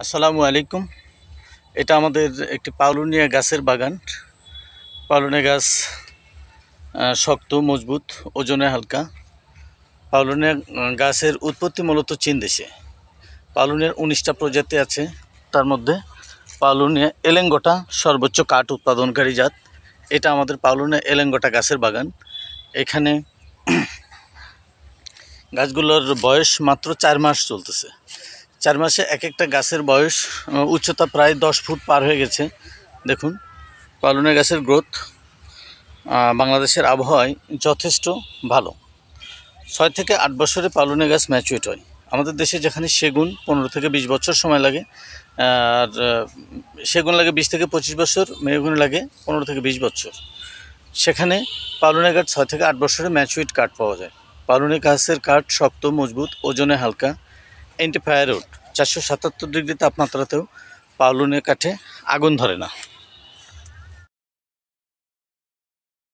আসসালামু আলাইকুম এটা আমাদের একটি পাউলুনিয়া গাছের বাগান পাউলুনিয়া গাছ শক্ত মজবুত ওজনে হালকা পাউলুনিয়া গাছের উৎপত্তি মূলত চীন দেশে পাউলুনিয়ার উনিশটা প্রজাতি আছে তার মধ্যে পাউলুনিয়া এলেঙ্গোটা সর্বোচ্চ কাঠ উৎপাদনকারী জাত এটা আমাদের পাউলুনিয়া এলেঙ্গোটা গাছের বাগান এখানে গাছগুলোর বয়স মাত্র চার মাস চলতেছে চার মাসে এক একটা গাছের বয়স উচ্চতা প্রায় দশ ফুট পার হয়ে গেছে দেখুন পালনের গাছের গ্রোথ বাংলাদেশের আবহাওয়ায় যথেষ্ট ভালো ছয় থেকে আট বছরে পালনের গাছ ম্যাচুয়েট হয় আমাদের দেশে যেখানে সেগুন পনেরো থেকে বিশ বছর সময় লাগে আর সেগুন লাগে বিশ থেকে পঁচিশ বছর মেয়েগুন লাগে পনেরো থেকে বিশ বছর সেখানে পালনের গাছ ছয় থেকে আট বছরে ম্যাচুইট কাঠ পাওয়া যায় পালনে গাছের কাঠ শক্ত মজবুত ওজনে হালকা এন্টিফায়ার রোড চারশো সাতাত্তর ডিগ্রি তাপমাত্রাতেও পাউলুনের কাঠে আগুন ধরে না